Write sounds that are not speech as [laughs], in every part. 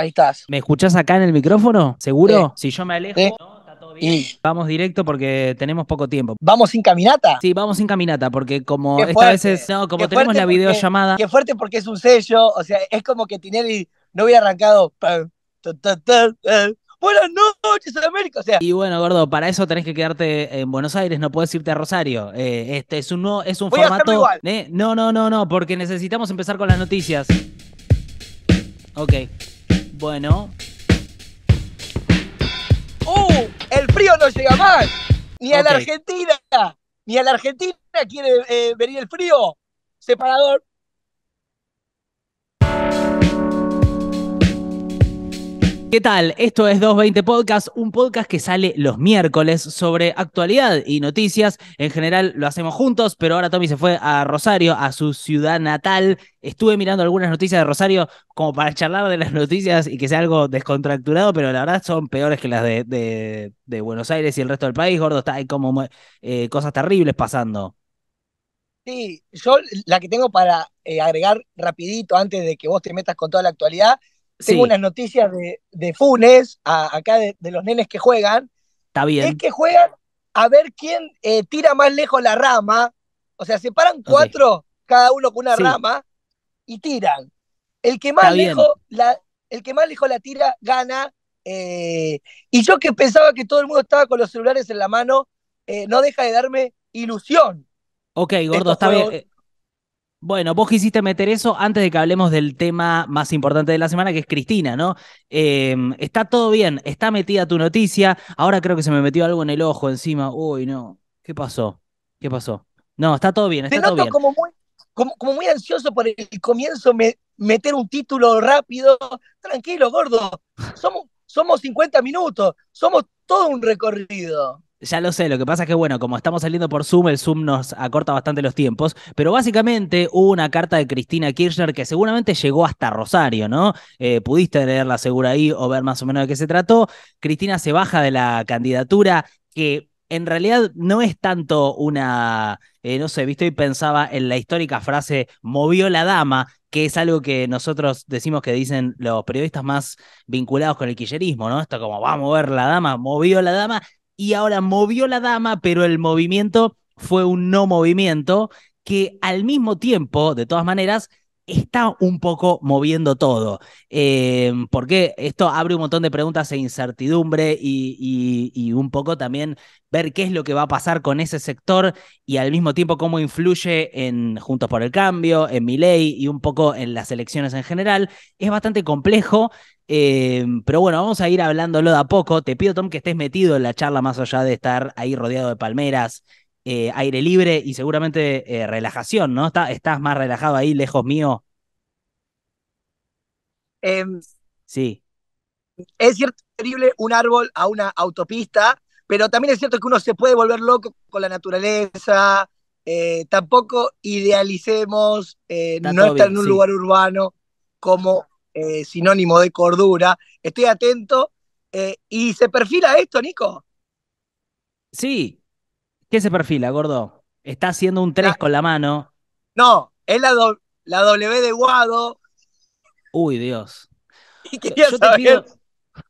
Ahí estás. ¿Me escuchas acá en el micrófono? ¿Seguro? Si yo me alejo. ¿no? ¿Está todo bien? Vamos directo porque tenemos poco tiempo. ¿Vamos sin caminata? Sí, vamos sin caminata porque como esta vez no, como tenemos la videollamada. qué fuerte porque es un sello, o sea, es como que Tinelli no hubiera arrancado. Buenas noches, América. Y bueno, gordo, para eso tenés que quedarte en Buenos Aires, no puedes irte a Rosario. Eh, este es un, no, es un formato. igual. no, no, no, no, porque necesitamos empezar con las noticias. Ok. Bueno. ¡Uh! El frío no llega más. Ni a la Argentina. Ni a la Argentina quiere eh, venir el frío. Separador. ¿Qué tal? Esto es 220 Podcast, un podcast que sale los miércoles sobre actualidad y noticias. En general lo hacemos juntos, pero ahora Tommy se fue a Rosario, a su ciudad natal. Estuve mirando algunas noticias de Rosario como para charlar de las [laughs] noticias y que sea algo descontracturado, pero la verdad son peores que las de, Buenos Aires y el resto del país. Gordo, está, hay como eh, cosas terribles pasando. Sí, yo la que tengo para eh, agregar rapidito antes de que vos te metas con toda la actualidad tengo unas noticias de, Funes, acá de, los nenes que juegan. Está bien. Es que juegan a ver quién eh, tira más lejos la rama. O sea, se paran cuatro, cada uno con una rama, y tiran. El que más lejos la, el que más lejos la tira gana. Eh, y yo que pensaba que todo el mundo estaba con los celulares en la mano, eh, no deja de darme ilusión. Ok, gordo, está bien. Bueno, vos quisiste meter eso antes de que hablemos del tema más importante de la semana, que es Cristina, ¿no? Em, está todo bien, está metida tu noticia. Ahora creo que se me metió algo en el ojo encima. Uy, no. ¿Qué pasó? ¿Qué pasó? No, está todo bien, está todo bien. Como muy, como, muy ansioso por el comienzo, meter un título rápido. Tranquilo, gordo. Somos, somos 50 minutos, somos todo un recorrido. Ya lo sé, lo que pasa es que, bueno, como estamos saliendo por Zoom, el Zoom nos acorta bastante los tiempos, pero básicamente hubo una carta de Cristina Kirchner que seguramente llegó hasta Rosario, ¿no? Eh, pudiste leerla segura ahí o ver más o menos de qué se trató. Cristina se baja de la candidatura que en realidad no es tanto una, eh, no sé, viste, y pensaba en la histórica frase, movió la dama, que es algo que nosotros decimos que dicen los periodistas más vinculados con el quillerismo, ¿no? Esto como va a mover la dama, movió la dama, y ahora movió la dama, pero el movimiento fue un no movimiento que al mismo tiempo, de todas maneras, está un poco moviendo todo. Eh, porque esto abre un montón de preguntas e incertidumbre y, un poco también ver qué es lo que va a pasar con ese sector y al mismo tiempo cómo influye en Juntos por el Cambio, en mi ley y un poco en las elecciones en general. Es bastante complejo. Eh, pero bueno, vamos a ir hablándolo de a poco. Te pido, Tom, que estés metido en la charla más allá de estar ahí rodeado de palmeras eh, aire libre y seguramente eh, relajación, ¿no? estás más relajado ahí, lejos mío. Em, sí. Es cierto, terrible un árbol a una autopista, pero también es cierto que uno se puede volver loco con la naturaleza. Eh, tampoco idealicemos, no estar en un lugar urbano como sinónimo de cordura. Estoy atento. ¿Y se perfila esto, Nico? Sí, ¿Qué se perfila, gordo? Está haciendo un 3 con la mano. No, es la, W de Guado. Uy, Dios. Yo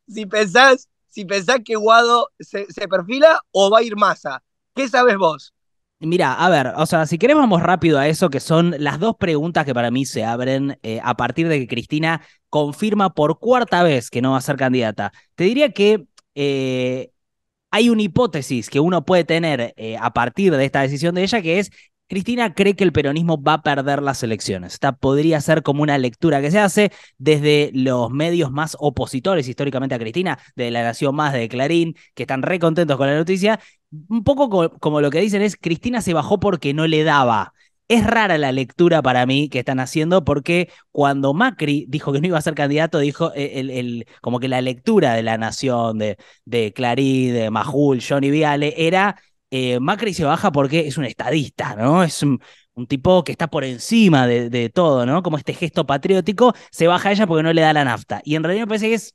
si, pensás, si que Guado se, perfila o va a ir masa. ¿Qué sabes vos? Mira, a ver, o sea, si queremos vamos rápido a eso, que son las dos preguntas que para mí se abren eh, a partir de que Cristina confirma por cuarta vez que no va a ser candidata. Te diría que eh, hay una hipótesis que uno puede tener eh, a partir de esta decisión de ella, que es, Cristina cree que el peronismo va a perder las elecciones. Esta podría ser como una lectura que se hace desde los medios más opositores históricamente a Cristina, de la Nación Más, de Clarín, que están re con la noticia. Un poco como lo que dicen es, Cristina se bajó porque no le daba es rara la lectura para mí que están haciendo porque cuando Macri dijo que no iba a ser candidato, dijo eh, como que la lectura de La Nación, de, de Clarín, de Majul, Johnny Viale, era eh, Macri se baja porque es un estadista, ¿no? Es un, tipo que está por encima de, todo, ¿no? Como este gesto patriótico, se baja ella porque no le da la nafta. Y en realidad me parece que es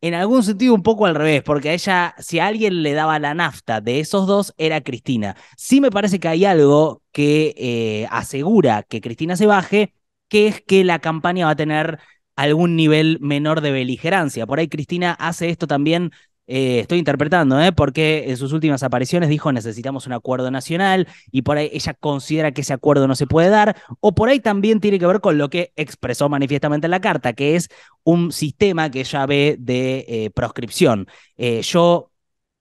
en algún sentido un poco al revés, porque a ella, si a alguien le daba la nafta de esos dos, era Cristina. Sí me parece que hay algo que eh, asegura que Cristina se baje, que es que la campaña va a tener algún nivel menor de beligerancia. Por ahí Cristina hace esto también eh, estoy interpretando, ¿eh? porque en sus últimas apariciones dijo necesitamos un acuerdo nacional y por ahí ella considera que ese acuerdo no se puede dar, o por ahí también tiene que ver con lo que expresó manifiestamente en la carta, que es un sistema que ella ve de eh, proscripción. Eh, yo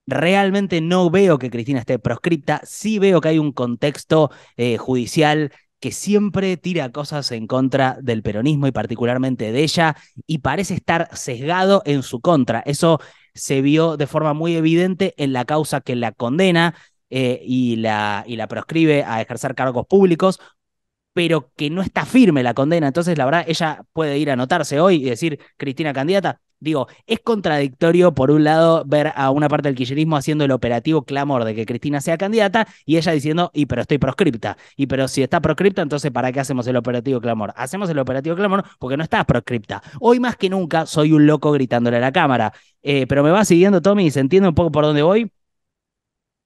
realmente no veo que Cristina esté proscripta, sí veo que hay un contexto judicial que siempre tira cosas en contra del peronismo y particularmente de ella, y parece estar sesgado en su contra. Eso se vio de forma muy evidente en la causa que la condena eh, y, la, y la proscribe a ejercer cargos públicos, pero que no está firme la condena. Entonces, la verdad, ella puede ir a anotarse hoy y decir, Cristina candidata, digo, es contradictorio, por un lado, ver a una parte del kirchnerismo haciendo el operativo clamor de que Cristina sea candidata y ella diciendo, y pero estoy proscripta, y pero si está proscripta, entonces ¿para qué hacemos el operativo clamor? Hacemos el operativo clamor porque no estás proscripta. Hoy más que nunca soy un loco gritándole a la cámara, eh, pero me va siguiendo Tommy, ¿se entiende un poco por dónde voy?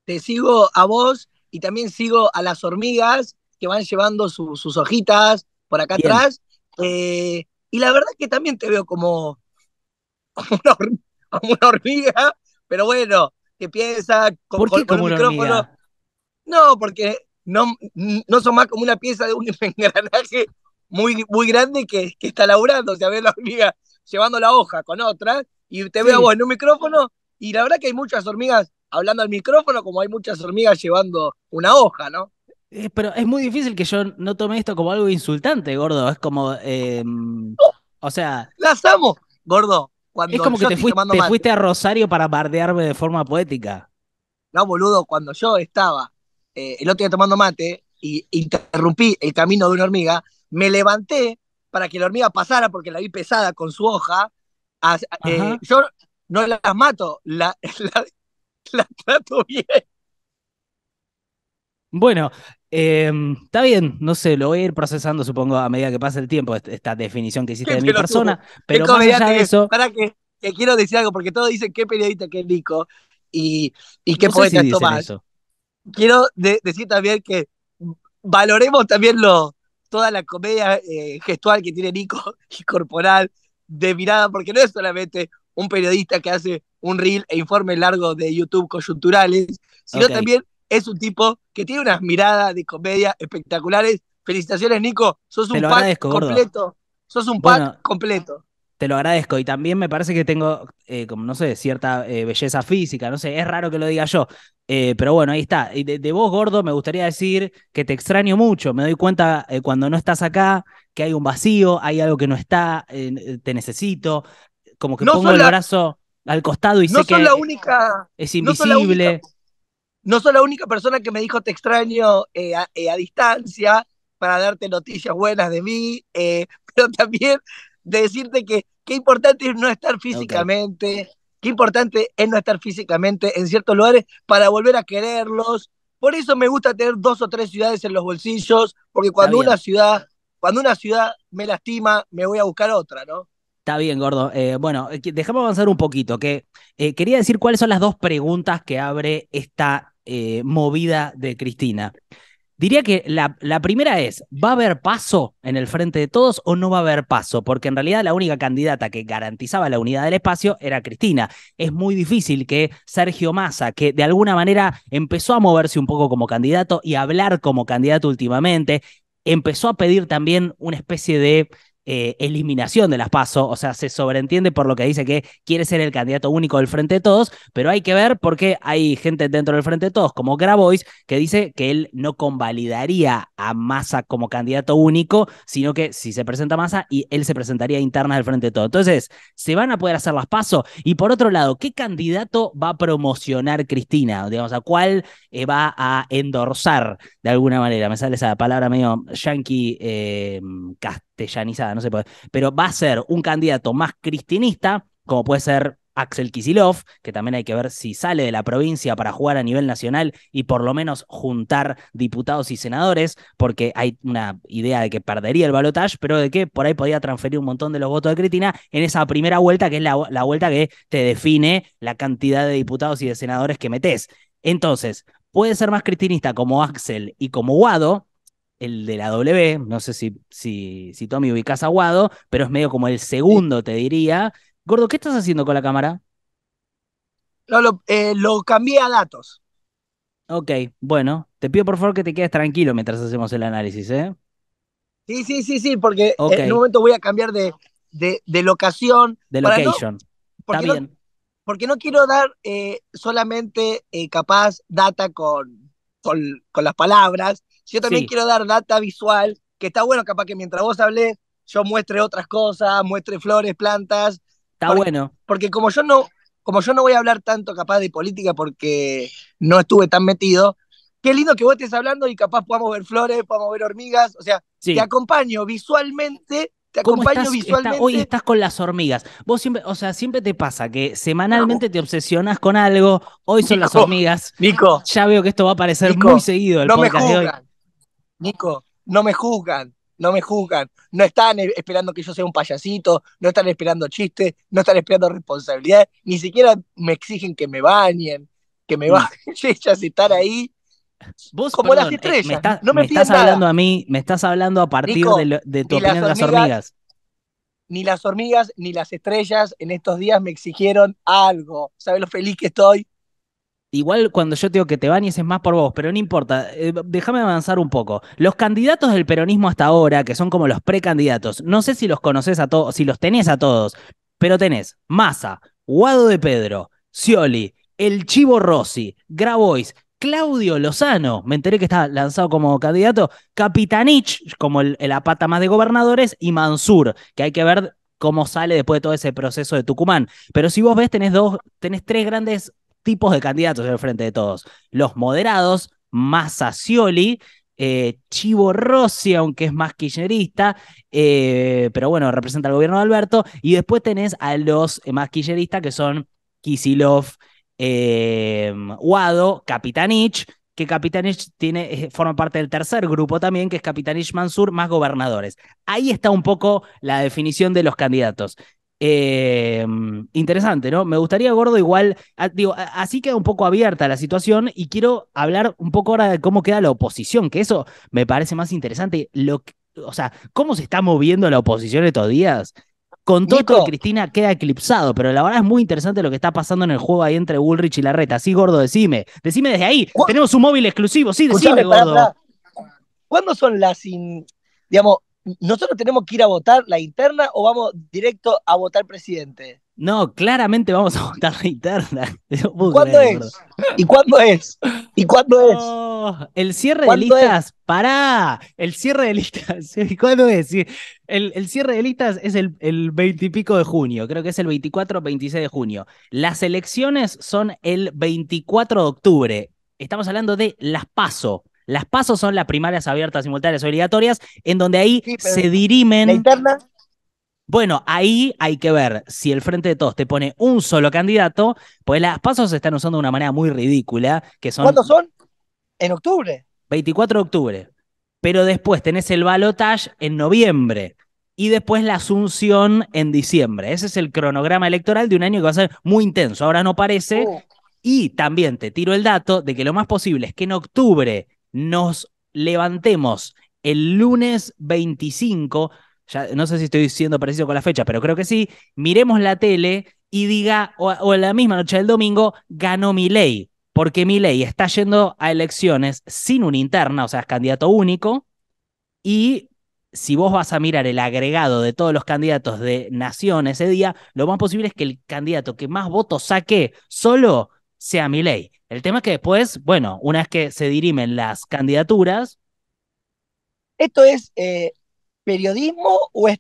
Te sigo a vos y también sigo a las hormigas que van llevando sus hojitas por acá atrás. Eh, y la verdad es que también te veo como como una, hormiga, pero bueno, que piensa con, micrófono. No, porque no, no son más como una pieza de un [laughs] engranaje muy, muy grande que, que está laburando. O sea, ve la hormiga llevando la hoja con otra y te veo vos en un micrófono y la verdad que hay muchas hormigas hablando al micrófono como hay muchas hormigas llevando una hoja, ¿no? Eh, pero es muy difícil que yo no tome esto como algo insultante, gordo. Es como... Eh, o sea... Las amo, gordo es como que te, fuiste, a Rosario para bardearme de forma poética. No, boludo, cuando yo estaba eh, el otro día tomando mate y interrumpí el camino de una hormiga, me levanté para que la hormiga pasara porque la vi pesada con su hoja. Eh, yo no las mato, la, [laughs] la, la trato bien. Bueno, Em, está bien, no sé, lo voy a ir procesando, supongo, a medida que pasa el tiempo, esta definición que hiciste de mi persona. Pero más allá de eso. Para que, quiero decir algo, porque todos dicen qué periodista que es Nico y, y qué no poeta Quiero decir también que valoremos también lo, toda la comedia eh, gestual que tiene Nico [laughs] y corporal de mirada, porque no es solamente un periodista que hace un reel e informe largo de YouTube coyunturales, sino también es un tipo que tiene unas miradas de comedia espectaculares. Felicitaciones, Nico. Sos un pack completo. Sos un completo. Te lo agradezco. Y también me parece que tengo, eh, como no sé, cierta eh, belleza física. No sé, es raro que lo diga yo. Eh, pero bueno, ahí está. Y de, vos, gordo, me gustaría decir que te extraño mucho. Me doy cuenta cuando no estás acá que hay un vacío, hay algo que no está, te necesito. Como que pongo el brazo al costado y sé que la única, es invisible. No soy la única persona que me dijo te extraño eh, eh, a, distancia para darte noticias buenas de mí, eh, [laughs] pero también decirte que qué importante es no estar físicamente, qué importante es no estar físicamente en ciertos lugares para volver a quererlos. Por eso me gusta tener dos o tres ciudades en los bolsillos, porque cuando una ciudad, cuando una ciudad me lastima, me voy a buscar otra, ¿no? Está bien, gordo. Eh, bueno, eh, dejamos avanzar un poquito, que eh, quería decir cuáles son las dos preguntas que abre esta movida de Cristina. Diría que la, la, primera es, ¿va a haber paso en el frente de todos o no va a haber paso? Porque en realidad la única candidata que garantizaba la unidad del espacio era Cristina. Es muy difícil que Sergio Massa, que de alguna manera empezó a moverse un poco como candidato y a hablar como candidato últimamente, empezó a pedir también una especie de eh, eliminación de las PASO, o sea, se sobreentiende por lo que dice que quiere ser el candidato único del Frente de Todos, pero hay que ver porque hay gente dentro del Frente de Todos, como Grabois, que dice que él no convalidaría a Massa como candidato único, sino que si se presenta Massa y él se presentaría interna del Frente de Todos. Entonces, ¿se van a poder hacer las PASO? Y por otro lado, ¿qué candidato va a promocionar Cristina? Digamos, ¿a cuál eh, va a endorsar de alguna manera? Me sale esa palabra medio yankee eh, castellanizada, no se puede pero va a ser un candidato más cristinista, como puede ser Axel Kisilov, que también hay que ver si sale de la provincia para jugar a nivel nacional y por lo menos juntar diputados y senadores, porque hay una idea de que perdería el balotaje, pero de que por ahí podía transferir un montón de los votos de Cristina en esa primera vuelta, que es la, la vuelta que te define la cantidad de diputados y de senadores que metes. Entonces, puede ser más cristinista como Axel y como Guado, el de la W, no sé si, si, si Tommy ubicás a Guado, pero es medio como el segundo, te diría. Gordo, ¿qué estás haciendo con la cámara? Eh, lo, cambié a datos. Ok, bueno, te pido por favor que te quedes tranquilo mientras hacemos el análisis, ¿eh? Sí, sí, sí, sí, porque en un momento voy a cambiar de, de, de locación. De location. porque, Está bien. porque no quiero dar eh, solamente eh, capaz data con, con, las palabras, yo también quiero dar data visual, que está bueno, capaz que mientras vos hablé, yo muestre otras cosas, muestre flores, plantas. Está bueno. Porque como yo no, como yo no voy a hablar tanto capaz de política porque no estuve tan metido, qué lindo que vos estés hablando y capaz podamos ver flores, podamos ver hormigas, o sea, te acompaño visualmente. Te acompaño estás, visualmente. hoy estás con las hormigas. Vos siempre, o sea, siempre te pasa que semanalmente te obsesionas con algo. Hoy son las hormigas. Nico. Ya veo que esto va a aparecer muy seguido el no de hoy. Nico, no me juzgan, no me juzgan. No están e, esperando que yo sea un payasito, no están esperando chistes, no están esperando responsabilidad, ni siquiera me exigen que me bañen, que me mm. bañen, [laughs] ellas están ahí. como las eh, estrellas, me no me, estás hablando a mí, me estás hablando a partir de, de, tu de las hormigas. Ni las hormigas ni las estrellas en estos días me exigieron algo. ¿Sabes lo feliz que estoy? Igual cuando yo te digo que te bañes es más por vos, pero no importa, eh, déjame avanzar un poco. Los candidatos del peronismo hasta ahora, que son como los precandidatos, no sé si los conoces a todos, si los tenés a todos, pero tenés Massa, Guado de Pedro, Scioli, El Chivo Rossi, Grabois, Claudio Lozano, me enteré que está lanzado como candidato, Capitanich, como el, la pata más de gobernadores, y Mansur, que hay que ver cómo sale después de todo ese proceso de Tucumán. Pero si vos ves, tenés dos, tenés tres grandes tipos de candidatos en el frente de todos. Los moderados, Massa eh, Chivo Rossi, aunque es más kirchnerista, eh, pero bueno, representa al gobierno de Alberto. Y después tenés a los eh, más kirchneristas que son Kisilov, eh, Guado, Capitanich, que Capitanich tiene, forma parte del tercer grupo también, que es Capitanich Mansur, más gobernadores. Ahí está un poco la definición de los candidatos. Em, interesante, ¿no? Me gustaría, Gordo, igual, digo, así queda un poco abierta la situación y quiero hablar un poco ahora de cómo queda la oposición, que eso me parece más interesante. Lo, o sea, cómo se está moviendo la oposición estos días. Con todo Cristina queda eclipsado, pero la verdad es muy interesante lo que está pasando en el juego ahí entre Ulrich y Larreta. Sí, Gordo, decime. Decime desde ahí. Tenemos un móvil exclusivo, sí, decime, Gordo. ¿Cuándo son las, digamos, ¿Nosotros tenemos que ir a votar la interna o vamos directo a votar presidente? No, claramente vamos a votar la interna. [laughs] ¿Cuándo es? ¿Y cuándo es? ¿Y cuándo es? el cierre de listas, pará. El cierre de listas, [laughs] ¿y ¿cuándo es? El, cierre de listas es el, el 20 pico de junio, creo que es el 24 o 26 de junio. Las elecciones son el 24 de octubre. Estamos hablando de las PASO. Las pasos son las primarias abiertas, simultáneas, obligatorias, en donde ahí se dirimen. interna? Bueno, ahí hay que ver si el Frente de Todos te pone un solo candidato, pues las pasos se están usando de una manera muy ridícula, que son... ¿Cuántos son? En octubre. 24 de octubre. Pero después tenés el balotage en noviembre y después la asunción en diciembre. Ese es el cronograma electoral de un año que va a ser muy intenso. Ahora no parece. Oh. Y también te tiro el dato de que lo más posible es que en octubre nos levantemos el lunes 25, ya, no sé si estoy siendo preciso con la fecha, pero creo que sí, miremos la tele y diga, o, en la misma noche del domingo, ganó mi ley, porque mi ley está yendo a elecciones sin una interna, o sea, es candidato único, y si vos vas a mirar el agregado de todos los candidatos de Nación ese día, lo más posible es que el candidato que más votos saque solo sea mi ley. El tema es que después, bueno, una vez que se dirimen las candidaturas. ¿Esto es eh, periodismo o es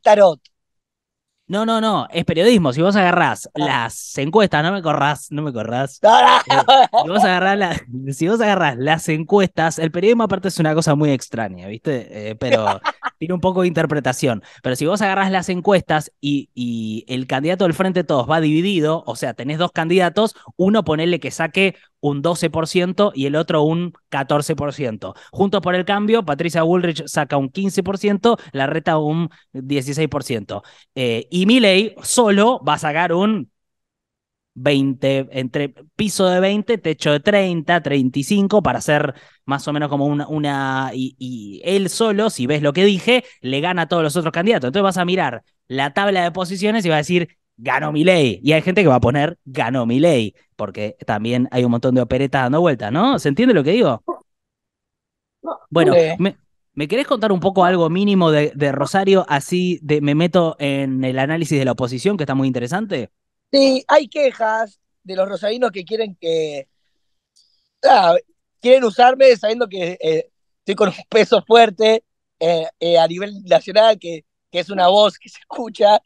no, no, no, es periodismo. Si vos agarrás ah. las encuestas, no me corrás, no me corrás. [laughs] Eh, si, vos agarrás [laughs] si vos las encuestas, el periodismo aparte es una cosa muy extraña, ¿viste? Eh, pero [laughs] tiene un poco de interpretación. Pero si vos agarrás las encuestas y, y el candidato del Frente de Todos va dividido, o sea, tenés dos candidatos, uno ponele que saque un 12% y el otro un 14%. Juntos por el cambio, Patricia Woolrich saca un 15%, la reta un 16%. Eh, y Milley solo va a sacar un 20, entre piso de 20, techo de 30, 35, para hacer más o menos como una, una y, y, él solo, si ves lo que dije, le gana a todos los otros candidatos. Entonces vas a mirar la tabla de posiciones y va a decir, ganó mi ley. Y hay gente que va a poner ganó mi ley, porque también hay un montón de operetas dando vueltas, ¿no? ¿Se entiende lo que digo? bueno, me, querés contar un poco algo mínimo de, Rosario? Así de, me meto en el análisis de la oposición, que está muy interesante. Sí, hay quejas de los rosarinos que quieren que. Ah, quieren usarme sabiendo que eh, estoy con un peso fuerte eh, eh, a nivel nacional, que, que es una voz que se escucha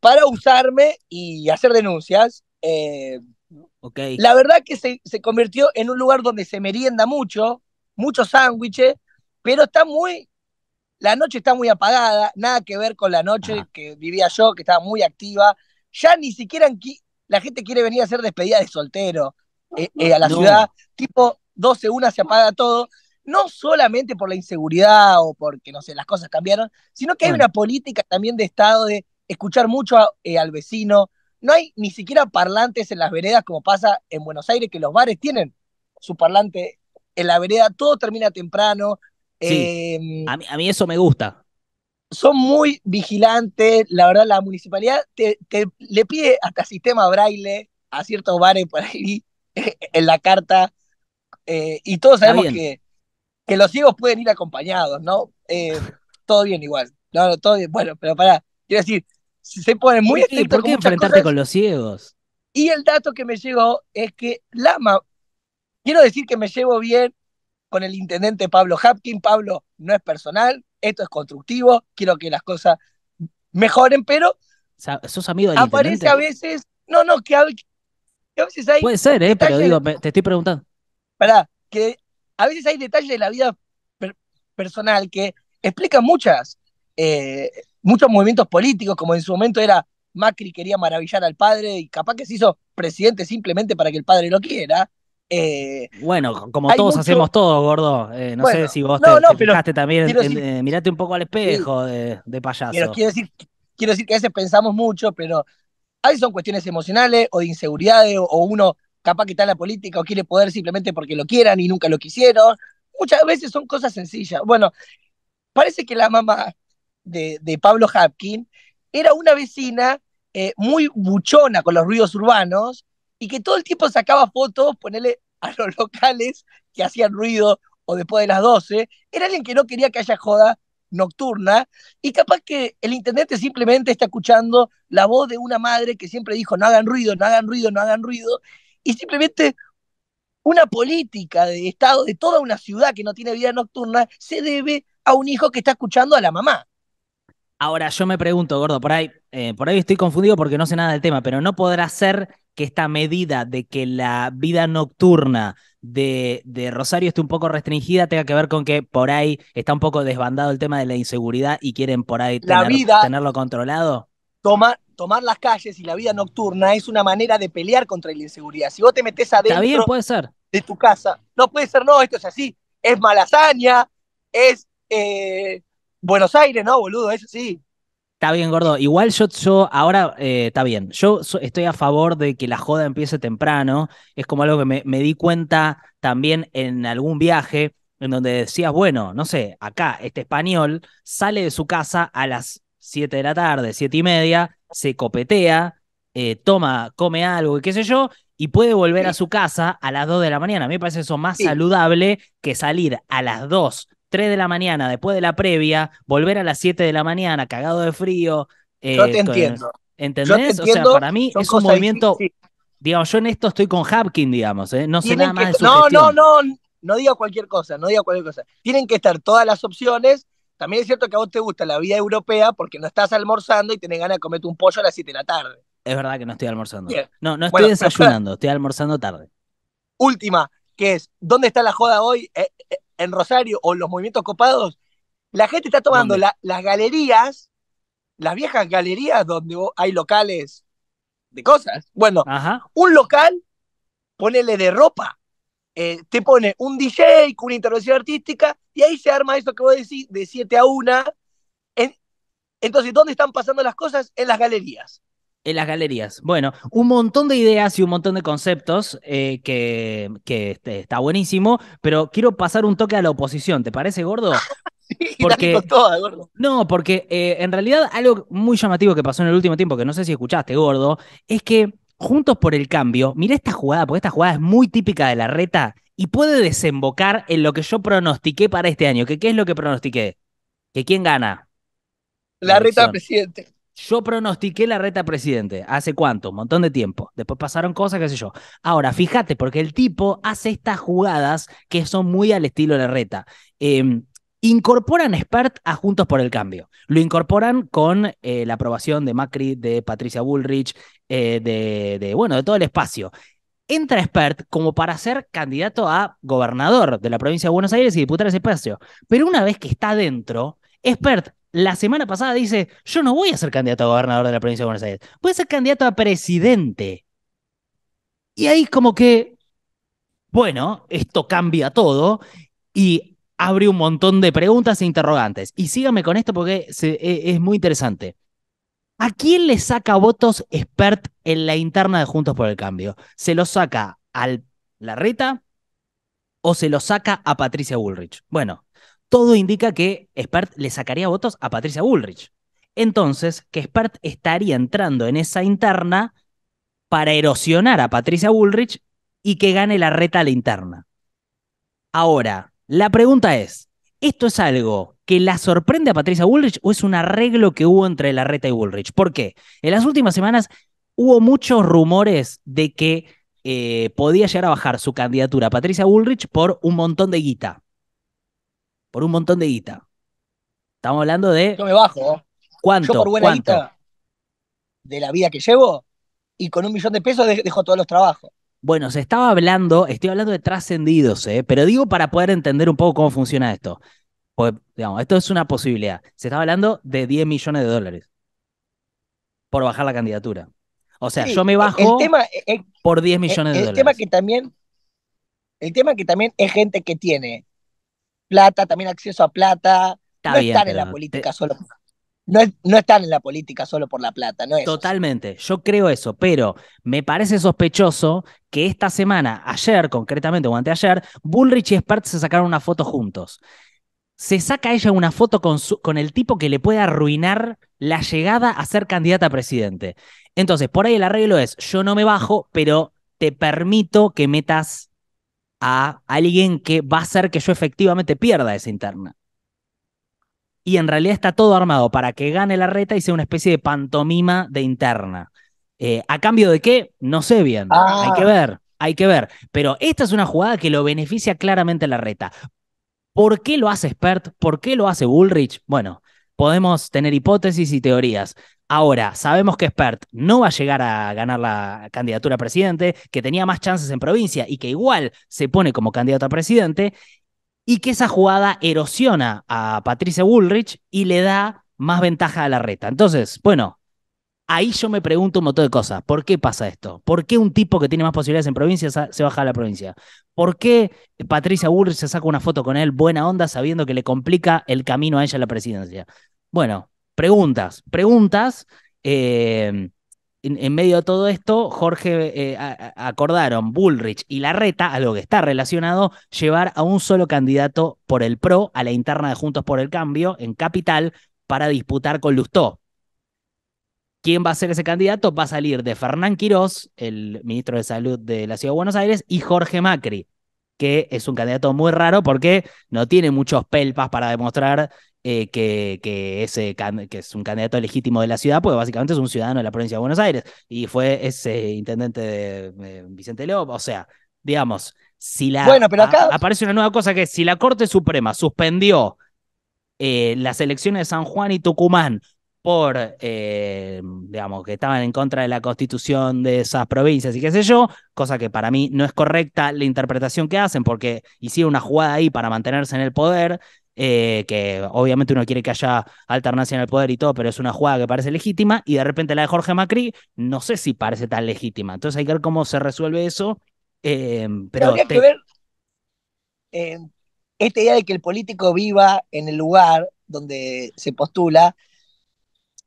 para usarme y hacer denuncias. Eh, okay. La verdad que se, se, convirtió en un lugar donde se merienda mucho, muchos sándwiches, pero está muy, la noche está muy apagada, nada que ver con la noche que vivía yo, que estaba muy activa. Ya ni siquiera la gente quiere venir a hacer despedida de soltero eh, eh, a la ciudad, tipo 12, una se apaga todo no solamente por la inseguridad o porque, no sé, las cosas cambiaron, sino que hay una política también de Estado de escuchar mucho eh, al vecino. No hay ni siquiera parlantes en las veredas como pasa en Buenos Aires, que los bares tienen su parlante en la vereda, todo termina temprano. Em, a, mí, eso me gusta. Son muy vigilantes, la verdad la municipalidad te, le pide hasta sistema braille a ciertos bares por ahí [laughs] en la carta eh, y todos sabemos que, que, los ciegos pueden ir acompañados, ¿no? Eh, [laughs] todo bien igual, bueno, pero pará, quiero decir, se pone muy estricto. ¿Y enfrentarte con los ciegos? Y el dato que me llegó es que Lama, quiero decir que me llevo bien con el intendente Pablo Hapkin. Pablo, no es personal, esto es constructivo, quiero que las cosas mejoren, pero... ¿Sos amigo Aparece a veces... No, no, que a, veces hay... Puede ser, ¿eh? Pero te estoy preguntando. Pará, que a veces hay detalles de la vida personal que explican muchas eh, muchos movimientos políticos, como en su momento era Macri quería maravillar al padre y capaz que se hizo presidente simplemente para que el padre lo quiera. Eh, bueno, como todos hacemos todo, gordo. Eh, no sé si vos te, fijaste también, mirate un poco al espejo de, payaso. quiero decir, quiero decir que a veces pensamos mucho, pero a son cuestiones emocionales o de inseguridades o uno capaz que está en la política o quiere poder simplemente porque lo quieran y nunca lo quisieron. Muchas veces son cosas sencillas. Bueno, parece que la mamá de, Pablo Hapkin era una vecina eh, muy buchona con los ruidos urbanos y que todo el tiempo sacaba fotos, ponerle a los [laughs] locales que hacían ruido o después de las 12. Era alguien que no quería que haya joda nocturna y capaz que el intendente simplemente está escuchando la voz de una madre que siempre dijo no hagan ruido, no hagan ruido, no hagan ruido y simplemente una política de Estado de toda una ciudad que no tiene vida nocturna se debe a un hijo que está escuchando a la mamá. Ahora, yo me pregunto, gordo, por ahí, eh, por ahí estoy confundido porque no sé nada del tema, pero no podrá ser que esta medida de que la vida nocturna de, Rosario esté un poco restringida tenga que ver con que por ahí está un poco desbandado el tema de la inseguridad y quieren por ahí tenerlo controlado. tomar las calles y la vida nocturna es una manera de pelear contra la inseguridad. Si vos te metes adentro está puede ser. de tu casa, no puede ser, no, esto es así, es malasaña, es eh, Buenos Aires, ¿no, boludo? Eso sí. Está bien, gordo. Igual yo, yo ahora, eh, está bien. Yo estoy a favor de que la joda empiece temprano. Es como algo que me, di cuenta también en algún viaje, en donde decías, bueno, no sé, acá este español sale de su casa a las 7 de la tarde, 7 y media, se copetea, eh, toma, come algo y qué sé yo, y puede volver a su casa a las 2 de la mañana. A mí me parece eso más saludable que salir a las 2 3 de la mañana, después de la previa, volver a las 7 de la mañana, cagado de frío. Eh, yo te entiendo. ¿Entendés? o sea, para mí es un movimiento. Digamos, yo en esto estoy con Hapkin, digamos, ¿eh? No sé nada más de su No, no, no, no diga cualquier cosa, no diga cualquier cosa. Tienen que estar todas las opciones. También es cierto que a vos te gusta la vida europea porque no estás almorzando y tenés ganas de comerte un pollo a las 7 de la tarde. Es verdad que no estoy almorzando. No, no estoy desayunando, estoy almorzando tarde. Última, que es, ¿dónde está la joda hoy? Eh, eh, en Rosario o los movimientos copados, la gente está tomando las galerías, las viejas galerías donde hay locales de cosas. Bueno, un local, ponele de ropa. Eh, te pone un DJ con una intervención artística y ahí se arma eso que vos decís de 7 a 1. entonces, ¿dónde están pasando las cosas? En las galerías. En las galerías. Bueno, un montón de ideas y un montón de conceptos eh, que, este, está buenísimo, pero quiero pasar un toque a la oposición. ¿Te parece, gordo? [laughs] porque, No, porque eh, en realidad algo muy llamativo que pasó en el último tiempo, que no sé si escuchaste, gordo, es que Juntos por el Cambio, mira esta jugada, porque esta jugada es muy típica de la reta y puede desembocar en lo que yo pronostiqué para este año. ¿Qué es lo que pronostiqué? Que quién gana. la reta presidente. Yo pronostiqué la reta presidente. ¿Hace cuánto? Un montón de tiempo. Después pasaron cosas, qué sé yo. Ahora, fíjate, porque el tipo hace estas jugadas que son muy al estilo de la reta. Em, incorporan expert a Juntos por el Cambio. Lo incorporan con eh, la aprobación de Macri, de Patricia Bullrich, eh, de, bueno, de todo el espacio. Entra Spert como para ser candidato a gobernador de la provincia de Buenos Aires y de ese espacio. Pero una vez que está dentro, expert la semana pasada dice, yo no voy a ser candidato a gobernador de la provincia de Buenos Aires, voy a ser candidato a presidente. Y ahí como que, bueno, esto cambia todo y abre un montón de preguntas e interrogantes. Y síganme con esto porque e, es, muy interesante. ¿A quién le saca votos expert en la interna de Juntos por el Cambio? ¿Se lo saca al Larreta o se lo saca a Patricia Bullrich? Bueno, todo indica que Spert le sacaría votos a Patricia Bullrich. Entonces, que Spert estaría entrando en esa interna para erosionar a Patricia Bullrich y que gane la reta a la interna. Ahora, la pregunta es, ¿esto es algo que la sorprende a Patricia Bullrich o es un arreglo que hubo entre la reta y Bullrich? ¿Por qué? En las últimas semanas hubo muchos rumores de que eh, podía llegar a bajar su candidatura a Patricia Bullrich por un montón de guita por un montón de guita. Estamos hablando de. Yo me bajo. ¿eh? ¿Cuánto? Yo por buena guita de la vida que llevo y con un millón de pesos dejo todos los trabajos. Bueno, se estaba hablando, estoy hablando de trascendidos, ¿eh? pero digo para poder entender un poco cómo funciona esto. Pues, digamos, esto es una posibilidad. Se estaba hablando de 10 millones de dólares por bajar la candidatura. O sea, yo me bajo el tema, por 10 millones de dólares. Tema que también, el tema que también es gente que tiene plata, también acceso a plata. no están en la política solo. No, no, están en la política solo por la plata, ¿no? Es Totalmente, yo creo eso, pero me parece sospechoso que esta semana, ayer concretamente o anteayer, Bullrich y Spert se sacaron una foto juntos. Se saca ella una foto con, su, con el tipo que le puede arruinar la llegada a ser candidata a presidente. Entonces, por ahí el arreglo es, yo no me bajo, pero te permito que metas a alguien que va a hacer que yo efectivamente pierda esa interna. Y en realidad está todo armado para que gane la reta y sea una especie de pantomima de interna. Eh, ¿A cambio de qué? No sé bien. Hay que ah. ver, hay que ver. Pero esta es una jugada que lo beneficia claramente la reta. ¿Por qué lo hace Spert? ¿Por qué lo hace Bullrich? Bueno, podemos tener hipótesis y teorías. Ahora, sabemos que Spert no va a llegar a ganar la candidatura a presidente, que tenía más chances en provincia y que igual se pone como candidato a presidente, y que esa jugada erosiona a Patricia Bullrich y le da más ventaja a la reta. Entonces, bueno, ahí yo me pregunto un montón de cosas. ¿Por qué pasa esto? ¿Por qué un tipo que tiene más posibilidades en provincia se baja a la provincia? ¿Por qué Patricia Bullrich se saca una foto con él buena onda sabiendo que le complica el camino a ella a la presidencia? Bueno, preguntas, preguntas. Eh, en, medio de todo esto, Jorge eh, acordaron Bullrich y Larreta, algo que está relacionado, llevar a un solo candidato por el PRO a la interna de Juntos por el Cambio en Capital para disputar con Lustó. ¿Quién va a ser ese candidato? Va a salir de Fernán Quirós, el ministro de Salud de la Ciudad de Buenos Aires, y Jorge Macri que es un candidato muy raro porque no tiene muchos pelpas para demostrar eh, que, que, ese que es un candidato legítimo de la ciudad, porque básicamente es un ciudadano de la provincia de Buenos Aires y fue ese intendente de Vicente León. o sea, digamos, si la bueno, pero acá... aparece una nueva cosa que si la Corte Suprema suspendió eh, las elecciones de San Juan y Tucumán por, eh, digamos, que estaban en contra de la constitución de esas provincias y qué sé yo, cosa que para mí no es correcta la interpretación que hacen, porque hicieron una jugada ahí para mantenerse en el poder, eh, que obviamente uno quiere que haya alternancia en el poder y todo, pero es una jugada que parece legítima, y de repente la de Jorge Macri no sé si parece tan legítima. Entonces hay que ver cómo se resuelve eso. Eh, pero habría que ver esta idea de que el político viva en el lugar donde se postula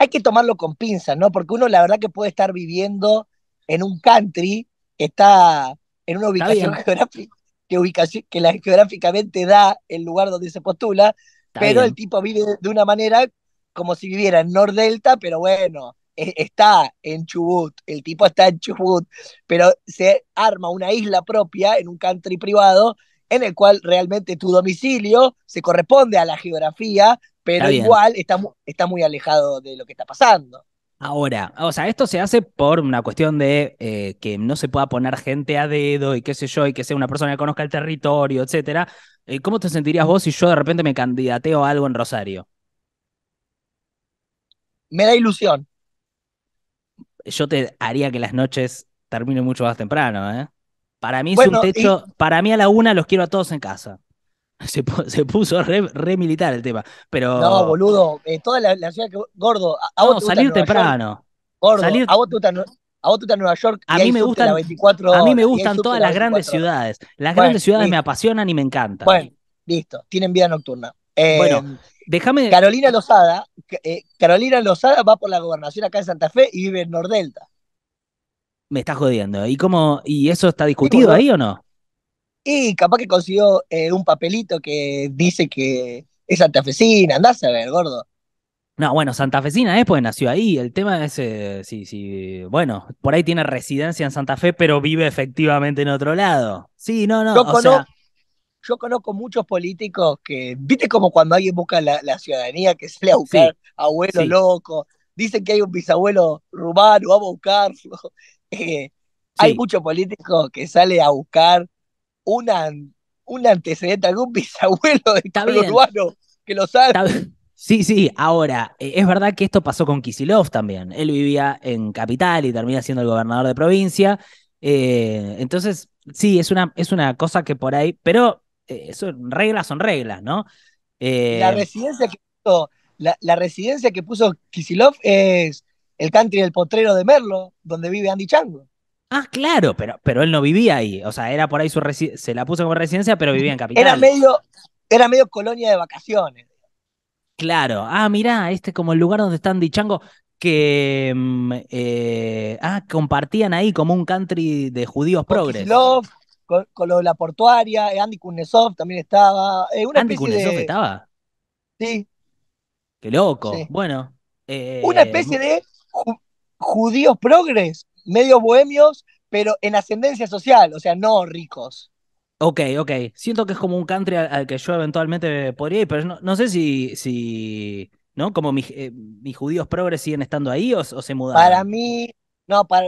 hay que tomarlo con pinzas, ¿no? Porque uno la verdad que puede estar viviendo en un country que está en una ubicación geográfica que, que la, geográficamente da el lugar donde se postula, pero el tipo vive de una manera como si viviera en Delta, pero bueno, e, está en Chubut, el tipo está en Chubut, pero se arma una isla propia en un country privado en el cual realmente tu domicilio se corresponde a la geografía pero igual está, está muy alejado de lo que está pasando. Ahora, o sea, esto se hace por una cuestión de eh, que no se pueda poner gente a dedo y qué sé yo, y que sea una persona que conozca el territorio, etcétera. Eh, ¿Cómo te sentirías vos si yo de repente me candidateo a algo en Rosario? Me da ilusión. Yo te haría que las noches terminen mucho más temprano, ¿eh? Para mí es un techo, para mí a la una los quiero a todos en casa. Se, puso re, militar el tema. Pero... No, boludo, eh, toda la, ciudad que. Gordo, a, salir temprano. gordo, a vos a Nueva York. A mí, me gustan, a, mí me gustan todas las grandes ciudades. Las grandes ciudades me apasionan y me encantan. Bueno, listo, tienen vida nocturna. Eh, bueno, déjame. Carolina Lozada, eh, Carolina Lozada va por la gobernación acá en Santa Fe y vive en Nordelta. Me estás jodiendo. ¿Y cómo? ¿Y eso está discutido ahí o no? Y capaz que consiguió eh, un papelito que dice que es santafesina, andás a ver, gordo. No, bueno, santafesina es, pues nació ahí. El tema es, eh, sí, sí, bueno, por ahí tiene residencia en Santa Fe, pero vive efectivamente en otro lado. Sí, no, no. Yo, conozco, muchos políticos que, viste como cuando alguien busca la, ciudadanía que sale a buscar abuelo loco, dicen que hay un bisabuelo rumano, vamos a buscarlo. [laughs] Eh, hay muchos políticos que sale a buscar una, un antecedente, algún [laughs] bisabuelo de urbano que lo sabe. Sí, sí, ahora, eh, es verdad que esto pasó con Kisilov también. Él vivía en capital y termina siendo el gobernador de provincia. Eh, entonces, sí, es una, es una cosa que por ahí, pero eh, reglas son reglas, ¿no? la, residencia que puso, la, residencia que puso Kisilov es el country del potrero de Merlo, donde vive Andy Chango. Ah, claro, pero, pero él no vivía ahí. O sea, era por ahí su residencia, se la puso como residencia, pero vivía en Capital. Era medio, era medio colonia de vacaciones. Claro. Ah, mirá, este como el lugar donde están Dichango, que mm, eh, ah, compartían ahí como un country de judíos progres. Con, con, lo de la portuaria, eh, Andy Kunesov también estaba. Eh, ¿Andy Kunesov estaba? Sí. Qué loco. Bueno. una especie de judíos progres, medios bohemios, pero en ascendencia social, o sea, no ricos. Ok, ok. Siento que es como un country al, que yo eventualmente podría ir, pero no, sé si, si, ¿no? Como eh, mis, judíos progres siguen estando ahí o, o se mudan. Para mí, no, para...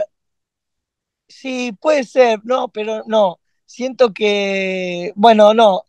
Sí, puede ser, no, pero no. Siento que, bueno, no.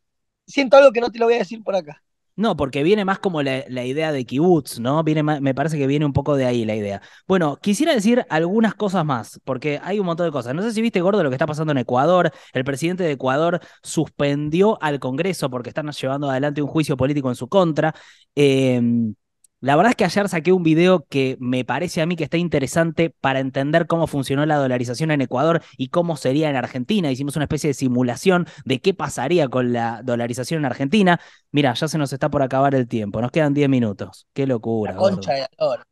Siento algo que no te lo voy a decir por acá. No, porque viene más como la, idea de kibutz, ¿no? Viene me parece que viene un poco de ahí la idea. Bueno, quisiera decir algunas cosas más, porque hay un montón de cosas. No sé si viste, Gordo, lo que está pasando en Ecuador. El presidente de Ecuador suspendió al Congreso porque están llevando adelante un juicio político en su contra. Em, la verdad es que ayer saqué un video que me parece a mí que está interesante para entender cómo funcionó la dolarización en Ecuador y cómo sería en Argentina. Hicimos una especie de simulación de qué pasaría con la dolarización en Argentina. Mira, ya se nos está por acabar el tiempo, nos quedan 10 minutos. Qué locura. concha de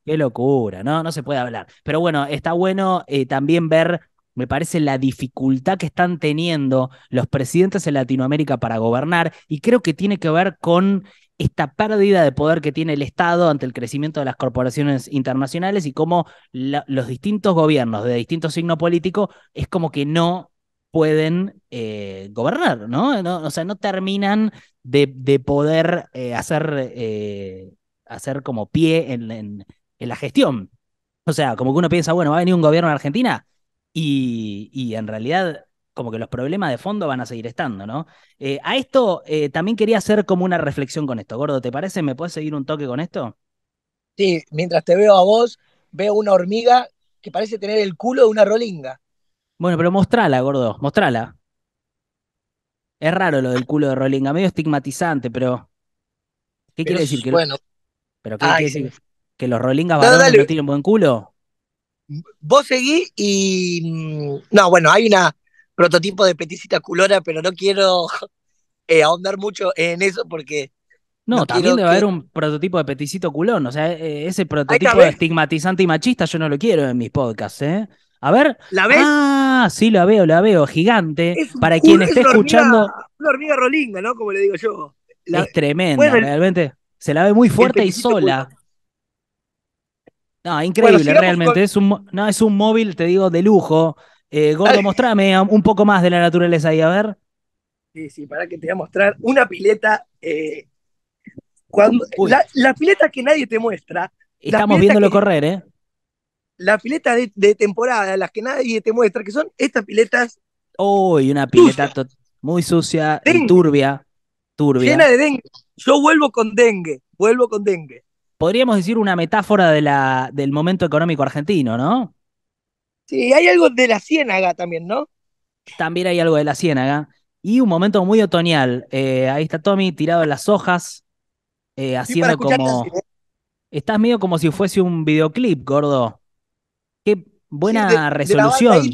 qué locura, ¿no? No se puede hablar. Pero bueno, está bueno eh, también ver me parece la dificultad que están teniendo los presidentes en Latinoamérica para gobernar y creo que tiene que ver con esta pérdida de poder que tiene el Estado ante el crecimiento de las corporaciones internacionales y cómo los distintos gobiernos de distinto signo político es como que no pueden eh, gobernar, ¿no? O sea, no terminan de, poder eh, hacer, eh, hacer como pie en, en, la gestión. O sea, como que uno piensa, bueno, va a venir un gobierno en Argentina y, y en realidad como que los problemas de fondo van a seguir estando, ¿no? Eh, a esto eh, también quería hacer como una reflexión con esto, Gordo, ¿te parece? ¿Me puedes seguir un toque con esto? Sí, mientras te veo a vos, veo una hormiga que parece tener el culo de una rolinga. Bueno, pero mostrala, Gordo, mostrala. Es raro lo del culo de rolinga, medio estigmatizante, pero... ¿Qué quiere decir? Que... Bueno. ¿Pero qué quiere decir? ¿Que los rolingas van a tener un buen culo? Vos seguís y... Mm, no, bueno, hay una prototipo de peticita culona, pero no quiero [laughs] eh, ahondar mucho en eso porque... No, también debe haber un prototipo de peticito culón, o sea, e, e, ese prototipo estigmatizante y machista yo no lo quiero en mis podcasts, ¿eh? A ver. ¿La ves? Ah, sí, la veo, la veo, gigante. Para quien esté escuchando. Una hormiga rolinga, ¿no? Como le digo yo. es tremenda, realmente. Se la ve muy fuerte y sola. No, increíble, realmente. Es, un, no, es un móvil, te digo, de lujo. Eh, Gordo, mostrame un poco más de la naturaleza ahí, a ver. Sí, sí, para que te voy a mostrar una pileta. Las eh, cuando, que nadie te muestra. Estamos viéndolo correr, ¿eh? Las piletas de, temporada, las que nadie te muestra, que son estas piletas. Uy, una pileta muy sucia, y turbia, turbia. Llena de dengue. Yo vuelvo con dengue, vuelvo con dengue. Podríamos decir una metáfora del momento económico argentino, ¿no? Sí, hay algo de la ciénaga también, ¿no? También hay algo de la ciénaga. Y un momento muy otoñal. Eh, ahí está Tommy tirado en las hojas, eh, haciendo como. ¿eh? Estás medio como si fuese un videoclip, gordo. Qué buena resolución.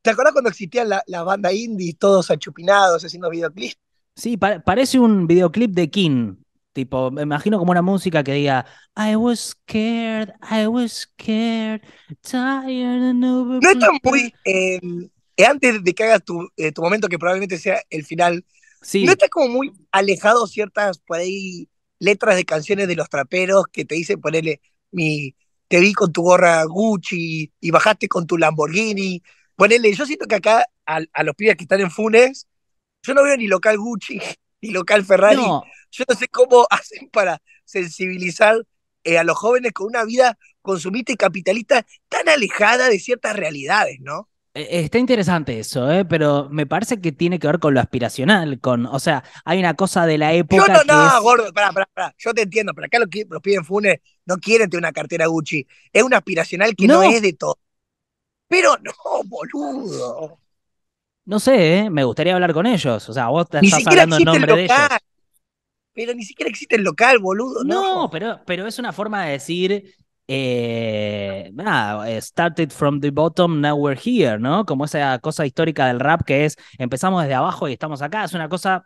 ¿Te acuerdas cuando existía la banda indie, todos achupinados haciendo videoclips? Sí, parece un videoclip de King, Tipo, me imagino como una música que diga I was scared, I was scared, tired and over. No es muy. Em, antes de que hagas eh, tu, momento, que probablemente sea el final. Sí. ¿No estás como muy alejado ciertas por ahí letras de canciones de los traperos que te dicen ponerle mi. Te vi con tu gorra Gucci y bajaste con tu Lamborghini. Ponele, yo siento que acá a, los pibes que están en Funes, yo no veo ni local Gucci, [laughs] ni local Ferrari. No, yo no sé cómo [laughs] hacen para sensibilizar eh, a los jóvenes con una vida consumista y capitalista tan alejada de ciertas realidades, ¿no? Eh, eh, está interesante eso, ¿eh? pero me parece que tiene que ver con lo aspiracional, con, o sea, hay una cosa de la época. Yo no, no, gordo, pará, pará, pará, yo te entiendo, pero acá los, piden Funes no quieren tener una cartera Gucci, es un aspiracional que no, es de todo. Pero no, boludo. No sé, ¿eh? me gustaría hablar con ellos, o sea, vos estás hablando en nombre de ellos. Pero ni siquiera existe el local, boludo. No, pero, pero es una forma de decir. Eh, nada, eh, started from the bottom, now we're here, ¿no? Como esa cosa histórica del rap que es empezamos desde abajo y estamos acá. Es una cosa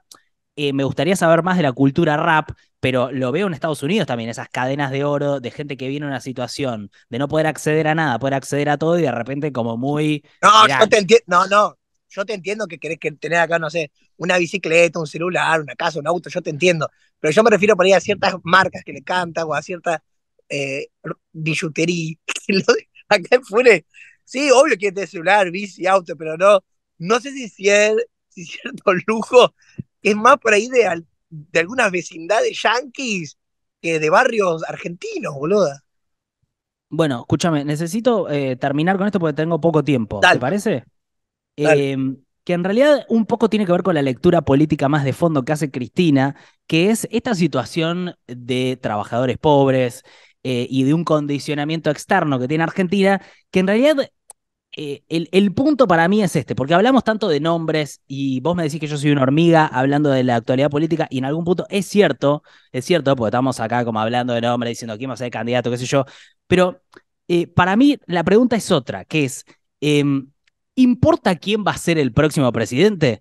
eh, me gustaría saber más de la cultura rap, pero lo veo en Estados Unidos también, esas cadenas de oro de gente que viene a una situación de no poder acceder a nada, poder acceder a todo y de repente como muy... No, yo te entiendo, no, no, yo te entiendo que querés que tener acá, no sé, una bicicleta, un celular, una casa, un auto, yo te entiendo, pero yo me refiero por ahí a ciertas marcas que le cantan o a cierta eh, billutería. [laughs] acá sí, obvio que es celular, bici, auto, pero no, no sé si, cierto [laughs] lujo es más por ahí de, algunas vecindades yanquis que de barrios argentinos, boluda. Bueno, escúchame, necesito eh, terminar con esto porque tengo poco tiempo. ¿Te parece? Em, que en realidad un poco tiene que ver con la lectura política más de fondo que hace Cristina, que es esta situación de trabajadores pobres eh, y de un condicionamiento externo que tiene Argentina, que en realidad eh, el, punto para mí es este, porque hablamos tanto de nombres y vos me decís que yo soy una hormiga hablando de la actualidad política y en algún punto es cierto, es cierto, porque estamos acá como hablando de nombres, diciendo quién va a ser candidato, qué sé yo, pero eh, para mí la pregunta es otra, que es, em, ¿Importa quién va a ser el próximo presidente?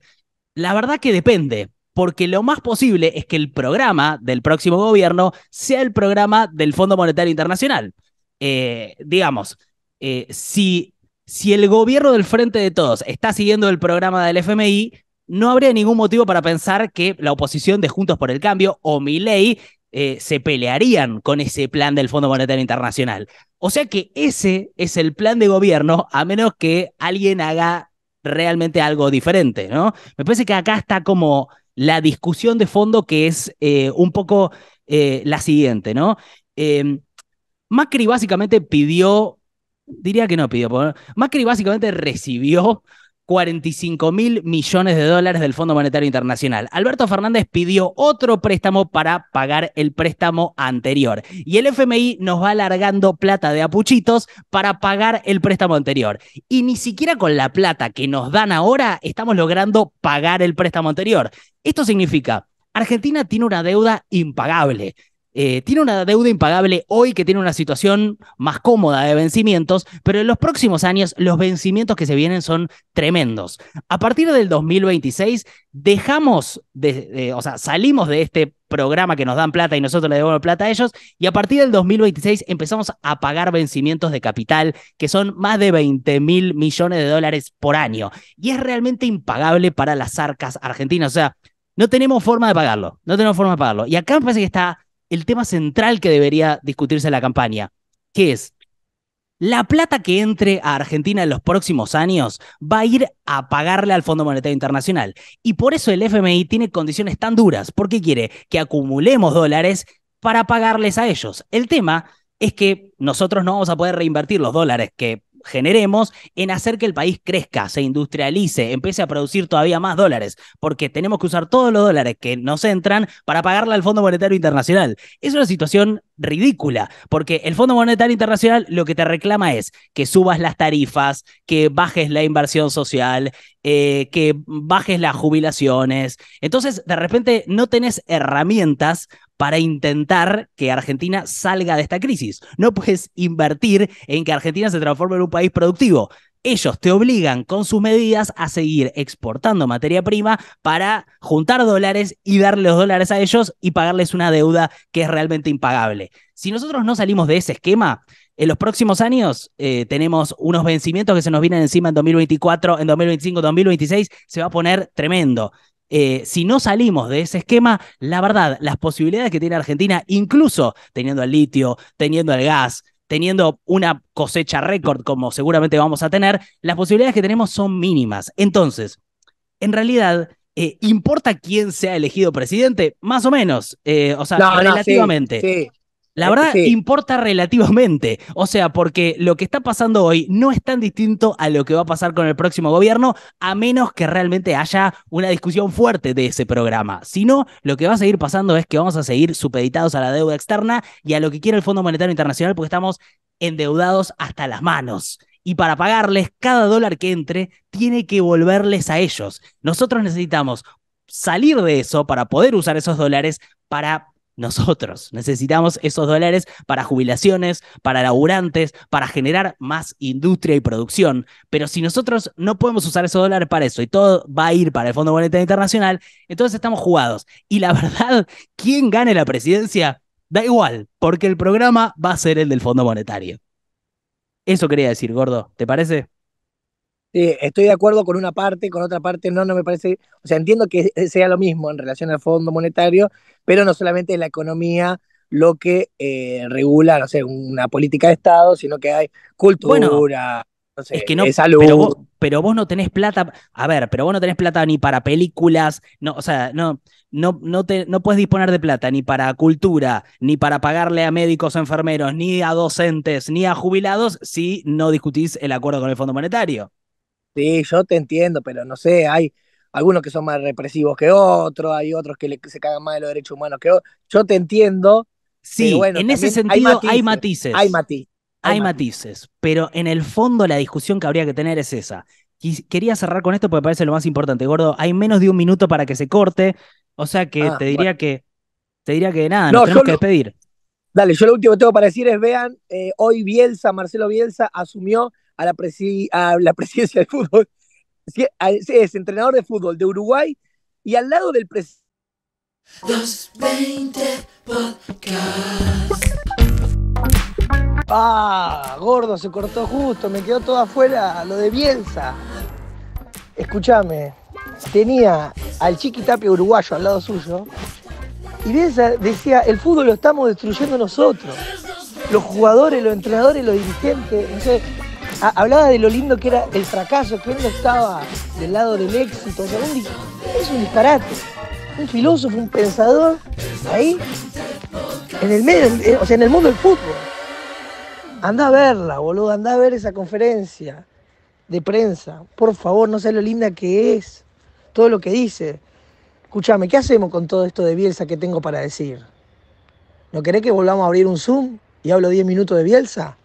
La verdad que depende, porque lo más posible es que el programa del próximo gobierno sea el programa del Fondo Monetario Internacional. Eh, digamos, eh, si, si el gobierno del Frente de Todos está siguiendo el programa del FMI, no habría ningún motivo para pensar que la oposición de Juntos por el Cambio o Milei eh, se pelearían con ese plan del Fondo Monetario Internacional. O sea que ese es el plan de gobierno, a menos que alguien haga realmente algo diferente, ¿no? Me parece que acá está como la discusión de fondo que es eh, un poco eh, la siguiente, ¿no? Em, Macri básicamente pidió, diría que no pidió, Macri básicamente recibió 45 mil millones de dólares del Fondo Monetario Internacional. Alberto Fernández pidió otro préstamo para pagar el préstamo anterior y el FMI nos va alargando plata de apuchitos para pagar el préstamo anterior. Y ni siquiera con la plata que nos dan ahora estamos logrando pagar el préstamo anterior. Esto significa Argentina tiene una deuda impagable. Eh, tiene una deuda impagable hoy que tiene una situación más cómoda de vencimientos, pero en los próximos años los vencimientos que se vienen son tremendos. A partir del 2026 dejamos, o sea, salimos de este programa que nos dan plata y nosotros le debemos plata a ellos y a partir del 2026 empezamos a pagar vencimientos de capital que son más de 20 mil millones de dólares por año y es realmente impagable para las arcas argentinas, o sea, no tenemos forma de pagarlo, no tenemos forma de pagarlo. Y acá me parece que está el tema central que debería discutirse en la campaña, que es la plata que entre a Argentina en los próximos años va a ir a pagarle al Fondo Monetario y por eso el FMI tiene condiciones tan duras, porque quiere que acumulemos dólares para pagarles a ellos. El tema es que nosotros no vamos a poder reinvertir los dólares que generemos en hacer que el país crezca, se industrialice, empiece a producir todavía más dólares, porque tenemos que usar todos los dólares que nos entran para pagarle al Fondo Monetario Internacional. Es una situación ridícula, porque el Fondo Monetario Internacional lo que te reclama es que subas las tarifas, que bajes la inversión social, eh, que bajes las jubilaciones. Entonces, de repente no tenés herramientas para intentar que Argentina salga de esta crisis. No puedes invertir en que Argentina se transforme en un país productivo. Ellos te obligan con sus medidas a seguir exportando materia prima para juntar dólares y darle los dólares a ellos y pagarles una deuda que es realmente impagable. Si nosotros no salimos de ese esquema, en los próximos años eh, tenemos unos vencimientos que se nos vienen encima en 2024, en 2025, 2026, se va a poner tremendo. Eh, si no salimos de ese esquema, la verdad, las posibilidades que tiene Argentina, incluso teniendo el litio, teniendo el gas, teniendo una cosecha récord como seguramente vamos a tener, las posibilidades que tenemos son mínimas. Entonces, en realidad, eh, ¿importa quién sea elegido presidente? Más o menos, eh, o sea, relativamente. sí. La verdad, importa relativamente. O sea, porque lo que está pasando hoy no es tan distinto a lo que va a pasar con el próximo gobierno, a menos que realmente haya una discusión fuerte de ese programa. Si no, lo que va a seguir pasando es que vamos a seguir supeditados a la deuda externa y a lo que quiere el Fondo Monetario Internacional porque estamos endeudados hasta las manos y para pagarles cada dólar que entre tiene que volverles a ellos. Nosotros necesitamos salir de eso para poder usar esos dólares para nosotros. Necesitamos esos dólares para jubilaciones, para laburantes, para generar más industria y producción. Pero si nosotros no podemos usar esos dólares para eso y todo va a ir para el Fondo Monetario Internacional, entonces estamos jugados. Y la [laughs] verdad, ¿quién gane la presidencia, da igual, porque el programa va a ser el del Fondo Monetario. Eso quería decir, gordo, ¿te parece? Sí, eh, estoy de acuerdo con una parte, con otra parte no, no me parece, o sea, entiendo que e-, sea lo mismo en relación al Fondo Monetario, pero no solamente es la economía lo que eh, regula, no sé, una política de Estado, sino que hay cultura, es que no, salud. Pero vos, pero vos no tenés plata, a ver, pero vos no tenés plata ni para películas, no, o sea, no, no, no, te, no puedes disponer de plata ni para cultura, ni para pagarle a médicos, enfermeros, ni a docentes, ni a jubilados si no discutís el acuerdo con el Fondo Monetario. Sí, yo te entiendo, pero no sé, hay algunos que son más represivos que otros, hay otros que se cagan más de los derechos humanos que otros. Yo te entiendo. Sí, bueno, en ese sentido hay matices. Hay matices. matices. pero en el fondo la discusión que habría que tener es esa. Y quería cerrar con esto porque parece lo más importante, gordo. Hay menos de un minuto para que se corte, o sea que ah, te diría que te diría que nada, no, nos tenemos que despedir. Dale, yo lo último que tengo para decir es, vean, eh, hoy Bielsa, Marcelo Bielsa, asumió a la, a la [laughs] presidencia del fútbol, es entrenador de fútbol de Uruguay y al lado del presidente. Ah, gordo, se cortó justo, me quedó todo afuera lo de Bielsa. Escúchame, tenía al Chiqui uruguayo al lado suyo y Bielsa decía, el fútbol lo estamos destruyendo nosotros. Los jugadores, los entrenadores, los dirigentes, no Ah, hablaba de lo lindo que era el fracaso, que él no estaba del lado del éxito. es un disparate. Un filósofo, un pensador, ahí, en el eh, o sea, en el mundo del fútbol. Anda a verla, boludo, anda a ver esa conferencia de prensa. Por favor, no sé lo linda que es, todo lo que dice. Escúchame, ¿qué hacemos con todo esto de Bielsa que tengo para decir? ¿No querés que volvamos a abrir un Zoom y hablo 10 minutos de Bielsa?